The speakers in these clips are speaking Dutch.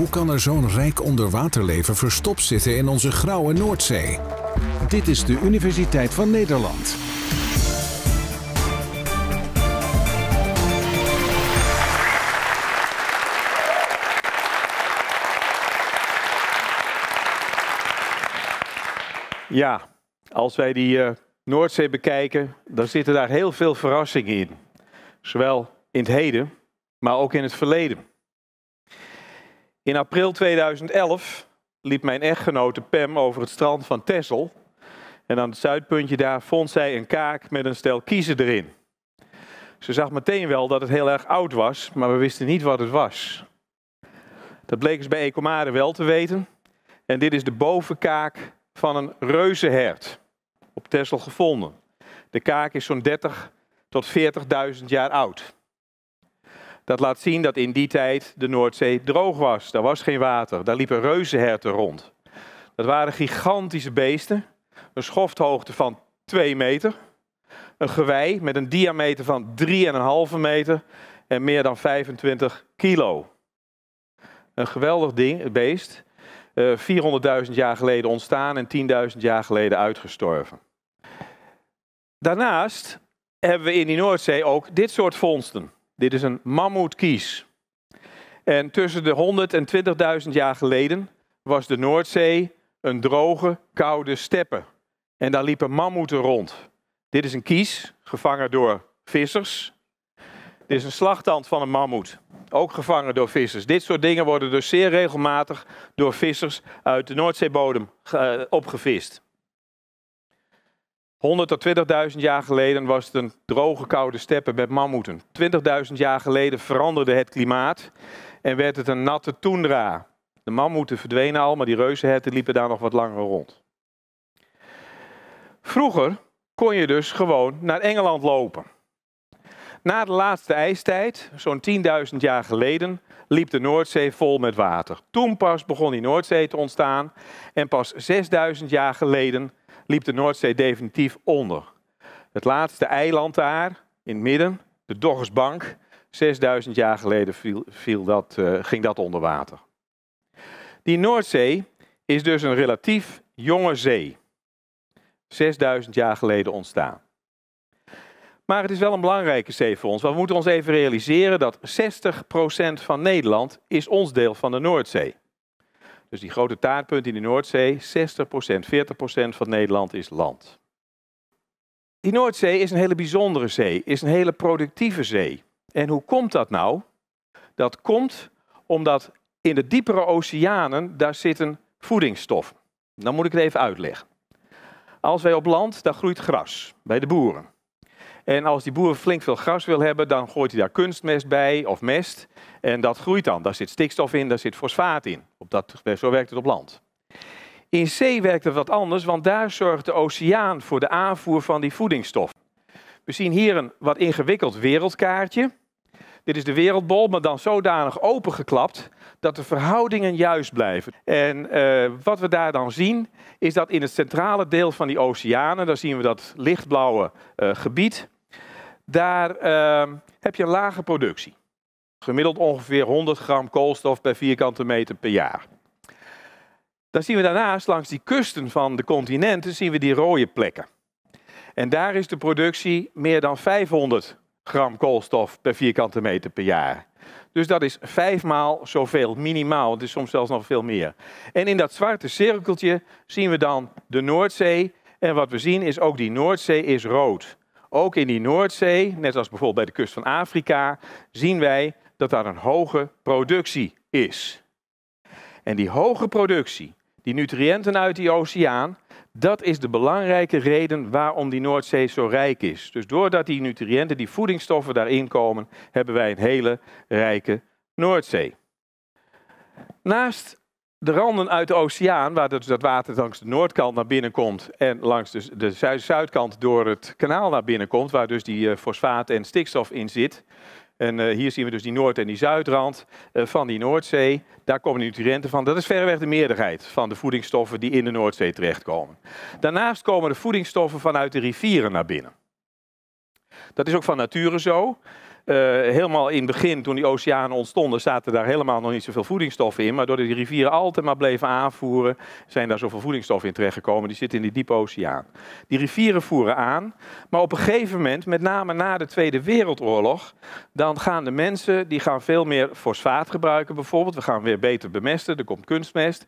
Hoe kan er zo'n rijk onderwaterleven verstopt zitten in onze grauwe Noordzee? Dit is de Universiteit van Nederland. Ja, als wij die eh, Noordzee bekijken, dan zitten daar heel veel verrassingen in. Zowel in het heden, maar ook in het verleden. In april 2011 liep mijn echtgenote Pam over het strand van Texel. En aan het zuidpuntje daar vond zij een kaak met een stel kiezen erin. Ze zag meteen wel dat het heel erg oud was, maar we wisten niet wat het was. Dat bleek ze bij Ecomare wel te weten. En dit is de bovenkaak van een reuzenhert, op Texel gevonden. De kaak is zo'n 30 tot 40.000 jaar oud. Dat laat zien dat in die tijd de Noordzee droog was. Er was geen water. Daar liepen reuzenherten rond. Dat waren gigantische beesten. Een schofthoogte van 2 meter. Een gewei met een diameter van 3,5 meter en meer dan 25 kilo. Een geweldig ding, beest. 400.000 eh, jaar geleden ontstaan en 10.000 jaar geleden uitgestorven. Daarnaast hebben we in die Noordzee ook dit soort vondsten. Dit is een mammoetkies. En tussen de 120.000 en 20.000 jaar geleden was de Noordzee een droge, koude steppen. En daar liepen mammoeten rond. Dit is een kies, gevangen door vissers. Dit is een slagtand van een mammoet, ook gevangen door vissers. Dit soort dingen worden dus zeer regelmatig door vissers uit de Noordzeebodem eh, opgevist. 100 tot 20.000 jaar geleden was het een droge, koude steppen met mammoeten. 20.000 jaar geleden veranderde het klimaat en werd het een natte toendra. De mammoeten verdwenen al, maar die reuzenherten liepen daar nog wat langer rond. Vroeger kon je dus gewoon naar Engeland lopen. Na de laatste ijstijd, zo'n 10.000 jaar geleden, liep de Noordzee vol met water. Toen pas begon die Noordzee te ontstaan en pas 6.000 jaar geleden liep de Noordzee definitief onder. Het laatste eiland daar, in het midden, de Doggersbank, 6000 jaar geleden viel, viel dat, eh, ging dat onder water. Die Noordzee is dus een relatief jonge zee. 6000 jaar geleden ontstaan. Maar het is wel een belangrijke zee voor ons, want we moeten ons even realiseren dat 60% van Nederland is ons deel van de Noordzee. Dus die grote taartpunt in de Noordzee, 60%, 40% van Nederland is land. Die Noordzee is een hele bijzondere zee, is een hele productieve zee. En hoe komt dat nou? Dat komt omdat in de diepere oceanen daar zitten voedingsstoffen. Dan moet ik het even uitleggen. Als wij op land, daar groeit gras bij de boeren. En als die boer flink veel gras wil hebben, dan gooit hij daar kunstmest bij of mest. En dat groeit dan. Daar zit stikstof in, daar zit fosfaat in. Op dat, zo werkt het op land. In zee werkt het wat anders, want daar zorgt de oceaan voor de aanvoer van die voedingsstof. We zien hier een wat ingewikkeld wereldkaartje. Dit is de wereldbol, maar dan zodanig opengeklapt dat de verhoudingen juist blijven. En eh, wat we daar dan zien, is dat in het centrale deel van die oceanen, daar zien we dat lichtblauwe eh, gebied, daar ehm, heb je een lage productie. Gemiddeld ongeveer 100 gram koolstof per vierkante meter per jaar. Dan zien we daarnaast langs die kusten van de continenten zien we die rode plekken. En daar is de productie meer dan 500 gram koolstof per vierkante meter per jaar. Dus dat is vijfmaal zoveel, minimaal. Het is soms zelfs nog veel meer. En in dat zwarte cirkeltje zien we dan de Noordzee. En wat we zien is ook die Noordzee is rood. Ook in die Noordzee, net als bijvoorbeeld bij de kust van Afrika, zien wij dat daar een hoge productie is. En die hoge productie, die nutriënten uit die oceaan, dat is de belangrijke reden waarom die Noordzee zo rijk is. Dus doordat die nutriënten, die voedingsstoffen daarin komen, hebben wij een hele rijke Noordzee. Naast de randen uit de oceaan, waar dus dat water langs de noordkant naar binnen komt en langs dus de, de zuidkant door het kanaal naar binnen komt, waar dus die eh, fosfaat en stikstof in zit, en eh, hier zien we dus die Noord- en die Zuidrand eh, van die Noordzee. Daar komen de nutriënten van. Dat is verreweg de meerderheid van de voedingsstoffen die in de Noordzee terechtkomen. Daarnaast komen de voedingsstoffen vanuit de rivieren naar binnen. Dat is ook van nature zo. Eh, helemaal in het begin, toen die oceanen ontstonden, zaten daar helemaal nog niet zoveel voedingsstoffen in. Maar doordat die rivieren altijd maar bleven aanvoeren, zijn daar zoveel voedingsstoffen in terechtgekomen. Die zitten in die diepe oceaan. Die rivieren voeren aan. Maar op een gegeven moment, met name na de Tweede Wereldoorlog, dan gaan de mensen die gaan veel meer fosfaat gebruiken bijvoorbeeld. We gaan weer beter bemesten, er komt kunstmest.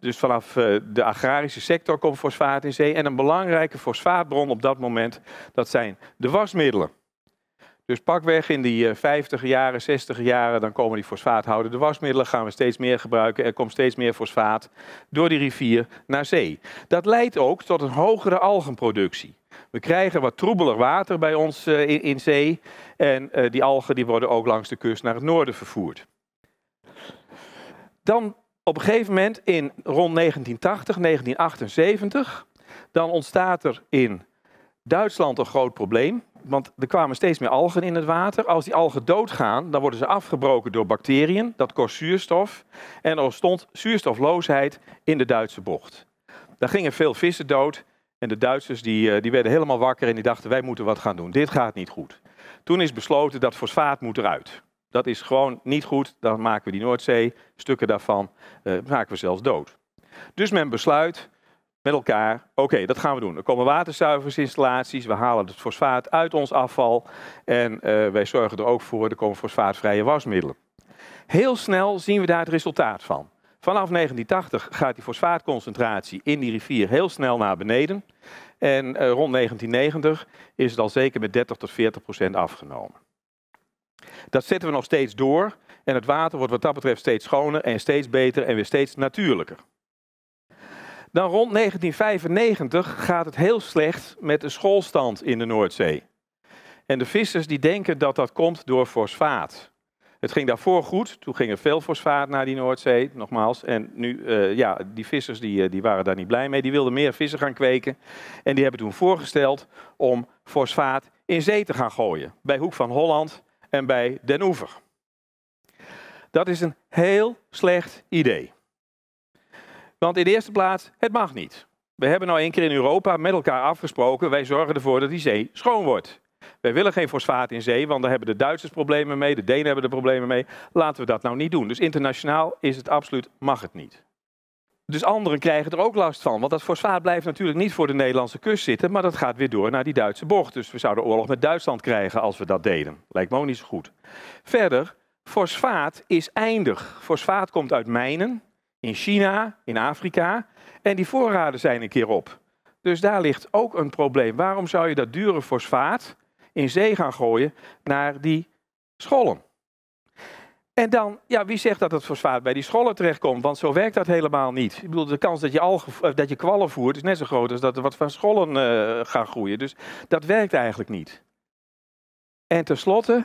Dus vanaf eh, de agrarische sector komt fosfaat in zee. En een belangrijke fosfaatbron op dat moment, dat zijn de wasmiddelen. Dus pakweg in die 50 eh, jaren, 60 jaren, dan komen die fosfaathoudende wasmiddelen, gaan we steeds meer gebruiken. Er komt steeds meer fosfaat door die rivier naar zee. Dat leidt ook tot een hogere algenproductie. We krijgen wat troebeler water bij ons eh, in, in zee. En eh, die algen die worden ook langs de kust naar het noorden vervoerd. Dan op een gegeven moment in rond 1980, 1978, dan ontstaat er in Duitsland een groot probleem, want er kwamen steeds meer algen in het water. Als die algen doodgaan, dan worden ze afgebroken door bacteriën. Dat kost zuurstof. En er ontstond zuurstofloosheid in de Duitse bocht. Daar gingen veel vissen dood. En de Duitsers die, eh, die werden helemaal wakker en die dachten, wij moeten wat gaan doen. Dit gaat niet goed. Toen is besloten dat fosfaat moet eruit. Dat is gewoon niet goed. Dan maken we die Noordzee, stukken daarvan, eh, maken we zelfs dood. Dus men besluit, met elkaar, oké, dat gaan we doen. Er komen waterzuiveringsinstallaties, we halen het fosfaat uit ons afval en eh, wij zorgen er ook voor, er komen fosfaatvrije wasmiddelen. Heel snel zien we daar het resultaat van. Vanaf 1980 gaat die fosfaatconcentratie in die rivier heel snel naar beneden. En eh, rond 1990 is het al zeker met 30 tot 40 procent afgenomen. Dat zetten we nog steeds door en het water wordt wat dat betreft steeds schoner en steeds beter en weer steeds natuurlijker. Dan rond 1995 gaat het heel slecht met de schoolstand in de Noordzee. En de vissers die denken dat dat komt door fosfaat. Het ging daarvoor goed, toen ging er veel fosfaat naar die Noordzee, nogmaals. En nu, eh, ja, die vissers die, eh, die waren daar niet blij mee, die wilden meer vissen gaan kweken. En die hebben toen voorgesteld om fosfaat in zee te gaan gooien. Bij Hoek van Holland en bij Den Oever. Dat is een heel slecht idee. Want in de eerste plaats, het mag niet. We hebben nou één keer in Europa met elkaar afgesproken, wij zorgen ervoor dat die zee schoon wordt. Wij willen geen fosfaat in zee, want daar hebben de Duitsers problemen mee, de Denen hebben er problemen mee. Laten we dat nou niet doen. Dus internationaal is het absoluut, mag het niet. Dus anderen krijgen er ook last van, want dat fosfaat blijft natuurlijk niet voor de Nederlandse kust zitten, maar dat gaat weer door naar die Duitse bocht. Dus we zouden oorlog met Duitsland krijgen als we dat deden. Lijkt me ook niet zo goed. Verder, fosfaat is eindig. Fosfaat komt uit mijnen, in China, in Afrika. En die voorraden zijn een keer op. Dus daar ligt ook een probleem. Waarom zou je dat dure fosfaat in zee gaan gooien naar die schollen? En dan, ja, wie zegt dat het fosfaat bij die schollen terechtkomt? Want zo werkt dat helemaal niet. Ik bedoel, de kans dat je, al eh, dat je kwallen voert is net zo groot als dat er wat van schollen uh, gaan groeien. Dus dat werkt eigenlijk niet. En tenslotte,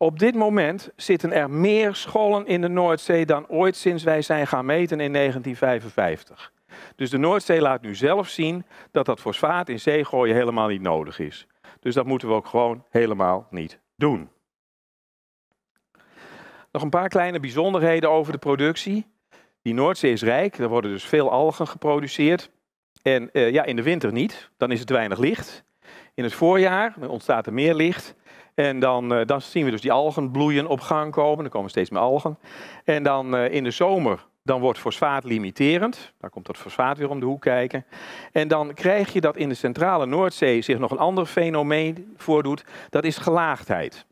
op dit moment zitten er meer scholen in de Noordzee dan ooit sinds wij zijn gaan meten in 1955. Dus de Noordzee laat nu zelf zien dat dat fosfaat in zee gooien helemaal niet nodig is. Dus dat moeten we ook gewoon helemaal niet doen. Nog een paar kleine bijzonderheden over de productie. Die Noordzee is rijk, er worden dus veel algen geproduceerd. En eh, ja, in de winter niet, dan is het weinig licht. In het voorjaar ontstaat er meer licht en dan, eh, dan zien we dus die algen bloeien op gang komen. Er komen steeds meer algen. En dan eh, in de zomer dan wordt fosfaat limiterend. Daar komt dat fosfaat weer om de hoek kijken. En dan krijg je dat in de centrale Noordzee zich nog een ander fenomeen voordoet. Dat is gelaagdheid.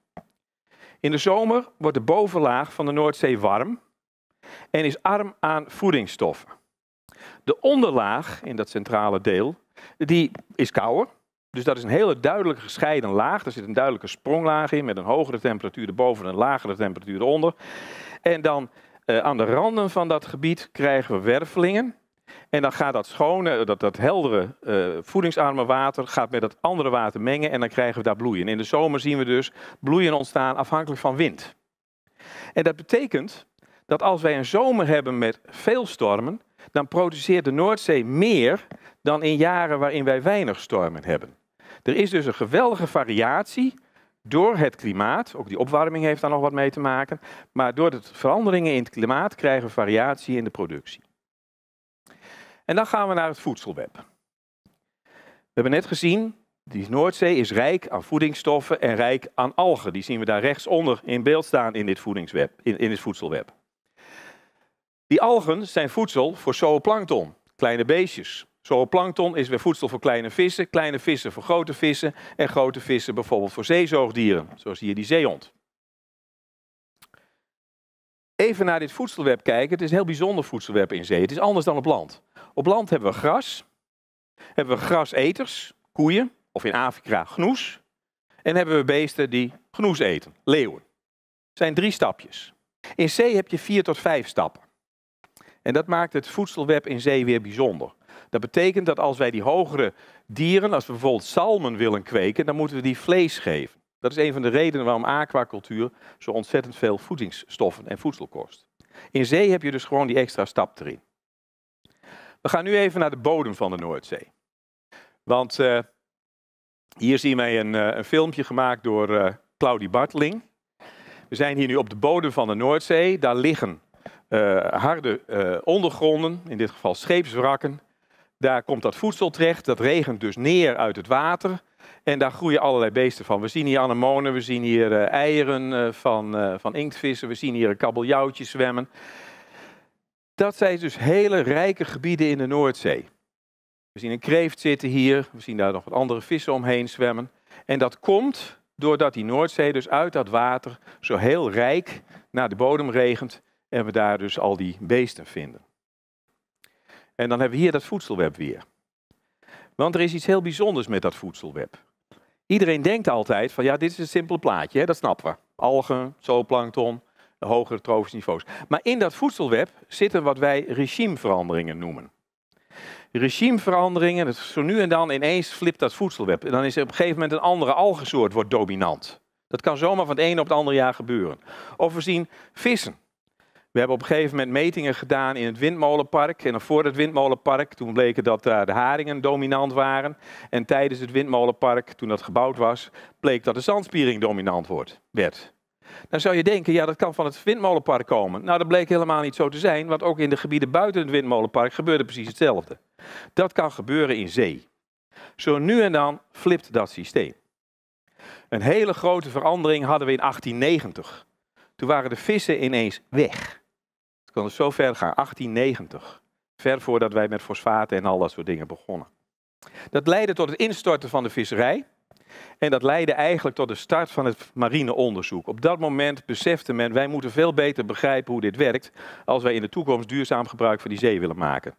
In de zomer wordt de bovenlaag van de Noordzee warm en is arm aan voedingsstoffen. De onderlaag in dat centrale deel, die is kouder dus dat is een hele duidelijke gescheiden laag. Er zit een duidelijke spronglaag in met een hogere temperatuur erboven en een lagere temperatuur eronder. En dan eh, aan de randen van dat gebied krijgen we wervelingen. En dan gaat dat schone, eh, dat, dat heldere, eh, voedingsarme water gaat met dat andere water mengen en dan krijgen we daar bloeien. In de zomer zien we dus bloeien ontstaan afhankelijk van wind. En dat betekent dat als wij een zomer hebben met veel stormen, dan produceert de Noordzee meer dan in jaren waarin wij weinig stormen hebben. Er is dus een geweldige variatie door het klimaat, ook die opwarming heeft daar nog wat mee te maken, maar door de veranderingen in het klimaat krijgen we variatie in de productie. En dan gaan we naar het voedselweb. We hebben net gezien, die Noordzee is rijk aan voedingsstoffen en rijk aan algen. Die zien we daar rechtsonder in beeld staan in dit, voedingsweb, in, in dit voedselweb. Die algen zijn voedsel voor zooplankton, kleine beestjes. Zooplankton is weer voedsel voor kleine vissen, kleine vissen voor grote vissen en grote vissen bijvoorbeeld voor zeezoogdieren, zoals hier die zeehond. Even naar dit voedselweb kijken. Het is een heel bijzonder voedselweb in zee. Het is anders dan op land. Op land hebben we gras, hebben we graseters, koeien, of in Afrika gnoes. En hebben we beesten die gnoes eten, leeuwen. Het zijn drie stapjes. In zee heb je vier tot vijf stappen. En dat maakt het voedselweb in zee weer bijzonder. Dat betekent dat als wij die hogere dieren, als we bijvoorbeeld salmen willen kweken, dan moeten we die vlees geven. Dat is een van de redenen waarom aquacultuur zo ontzettend veel voedingsstoffen en voedsel kost. In zee heb je dus gewoon die extra stap erin. We gaan nu even naar de bodem van de Noordzee. Want eh, hier zien wij een, eh, een filmpje gemaakt door uh, Claudie Bartling. We zijn hier nu op de bodem van de Noordzee. Daar liggen harde ondergronden, in dit geval scheepswrakken, daar komt dat voedsel terecht, dat regent dus neer uit het water. En daar groeien allerlei beesten van. We zien hier anemonen, we zien hier eh, eieren eh, van, eh, van inktvissen, we zien hier een kabeljauwtje zwemmen. Dat zijn dus hele rijke gebieden in de Noordzee. We zien een kreeft zitten hier, we zien daar nog wat andere vissen omheen zwemmen. En dat komt doordat die Noordzee dus uit dat water zo heel rijk naar de bodem regent en we daar dus al die beesten vinden. En dan hebben we hier dat voedselweb weer. Want er is iets heel bijzonders met dat voedselweb. Iedereen denkt altijd van ja, dit is een simpel plaatje, dat snappen we. Algen, zooplankton, hogere trofische niveaus. Maar in dat voedselweb zitten wat wij regimeveranderingen noemen. Regimeveranderingen, dat zo nu en dan ineens flipt dat voedselweb. En dan is er op een gegeven moment een andere algensoort wordt dominant. Dat kan zomaar van het ene op het andere jaar gebeuren. Of we zien vissen we hebben op een gegeven moment metingen gedaan in het windmolenpark. En voor het windmolenpark, toen bleek dat de haringen dominant waren. En tijdens het windmolenpark, toen dat gebouwd was, bleek dat de zandspiering dominant wordt, werd. Dan nou zou je denken, ja, dat kan van het windmolenpark komen. Nou, dat bleek helemaal niet zo te zijn, want ook in de gebieden buiten het windmolenpark gebeurde precies hetzelfde. Dat kan gebeuren in zee. Zo nu en dan flipt dat systeem. Een hele grote verandering hadden we in 1890. Toen waren de vissen ineens weg kan het zo ver gaan, 1890. Ver voordat wij met fosfaten en al dat soort dingen begonnen. Dat leidde tot het instorten van de visserij. En dat leidde eigenlijk tot de start van het marineonderzoek. Op dat moment besefte men, wij moeten veel beter begrijpen hoe dit werkt als wij in de toekomst duurzaam gebruik van die zee willen maken.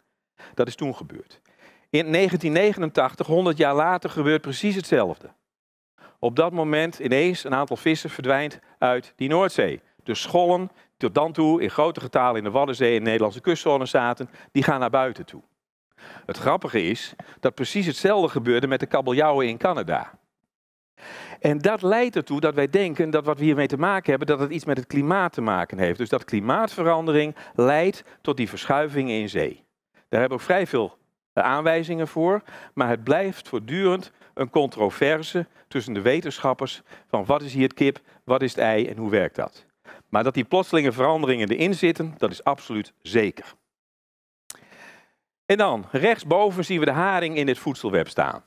Dat is toen gebeurd. In 1989, 100 jaar later, gebeurt precies hetzelfde. Op dat moment ineens een aantal vissen verdwijnt uit die Noordzee. De schollen tot dan toe in grote getalen in de Waddenzee en Nederlandse kustzone zaten, die gaan naar buiten toe. Het grappige is dat precies hetzelfde gebeurde met de kabeljauwen in Canada. En dat leidt ertoe dat wij denken dat wat we hiermee te maken hebben, dat het iets met het klimaat te maken heeft. Dus dat klimaatverandering leidt tot die verschuivingen in zee. Daar hebben we vrij veel eh, aanwijzingen voor, maar het blijft voortdurend een controverse tussen de wetenschappers van wat is hier het kip, wat is het ei en hoe werkt dat. Maar dat die plotselinge veranderingen erin zitten, dat is absoluut zeker. En dan, rechtsboven zien we de haring in dit voedselweb staan.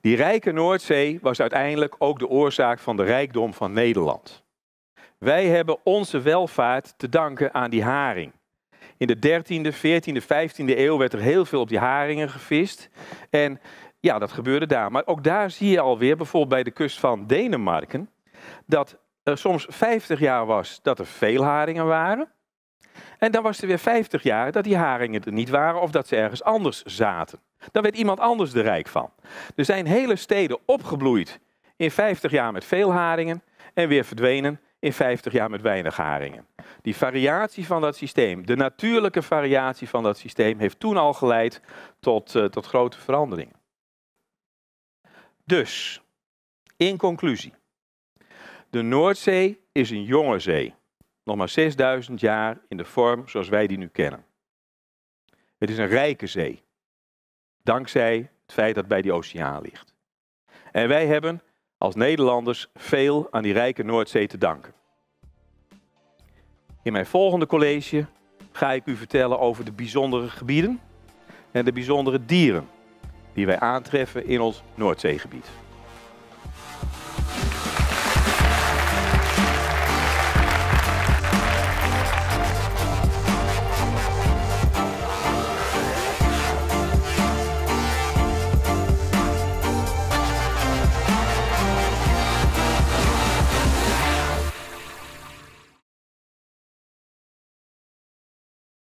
Die rijke Noordzee was uiteindelijk ook de oorzaak van de rijkdom van Nederland. Wij hebben onze welvaart te danken aan die haring. In de 13e, 14e, 15e eeuw werd er heel veel op die haringen gevist. En ja, dat gebeurde daar. Maar ook daar zie je alweer, bijvoorbeeld bij de kust van Denemarken, dat eh, soms 50 jaar was dat er veel haringen waren. En dan was er weer 50 jaar dat die haringen er niet waren of dat ze ergens anders zaten. Dan werd iemand anders er rijk van. Er zijn hele steden opgebloeid in 50 jaar met veel haringen en weer verdwenen in 50 jaar met weinig haringen. Die variatie van dat systeem, de natuurlijke variatie van dat systeem, heeft toen al geleid tot, eh, tot grote veranderingen. Dus, in conclusie. De Noordzee is een jonge zee, nog maar 6000 jaar in de vorm zoals wij die nu kennen. Het is een rijke zee, dankzij het feit dat het bij die oceaan ligt. En wij hebben als Nederlanders veel aan die rijke Noordzee te danken. In mijn volgende college ga ik u vertellen over de bijzondere gebieden en de bijzondere dieren die wij aantreffen in ons Noordzeegebied.